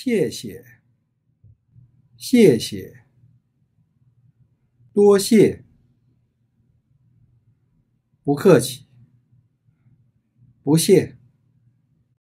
谢谢，谢谢，多谢，不客气，不谢。